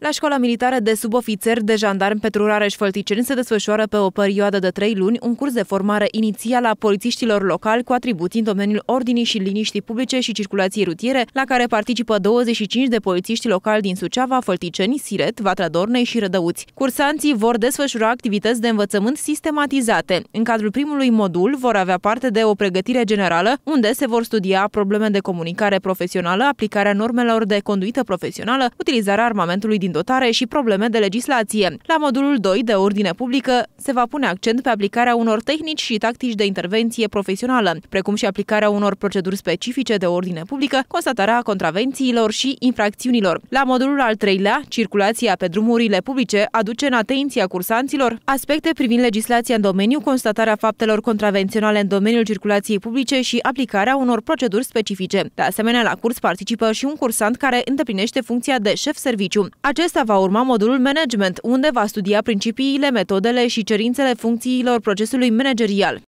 La școala militară de subofițer de jandarm pentru Rareș Fălticeni se desfășoară pe o perioadă de trei luni un curs de formare inițial a polițiștilor locali cu atribuții în domeniul ordinii și liniștii publice și circulației rutiere, la care participă 25 de polițiști locali din Suceava, Fălticeni, Siret, Vatra Dornei și Rădăuți. Cursanții vor desfășura activități de învățământ sistematizate. În cadrul primului modul vor avea parte de o pregătire generală, unde se vor studia probleme de comunicare profesională, aplicarea normelor de conduită profesională, utilizarea armamentului din din dotare și probleme de legislație. La modulul 2 de ordine publică se va pune accent pe aplicarea unor tehnici și tactici de intervenție profesională, precum și aplicarea unor proceduri specifice de ordine publică, constatarea contravențiilor și infracțiunilor. La modulul al treilea, circulația pe drumurile publice aduce în atenția cursanților aspecte privind legislația în domeniu, constatarea faptelor contravenționale în domeniul circulației publice și aplicarea unor proceduri specifice. De asemenea, la curs participă și un cursant care îndeplinește funcția de șef serviciu. Acest acesta va urma modulul management, unde va studia principiile, metodele și cerințele funcțiilor procesului managerial.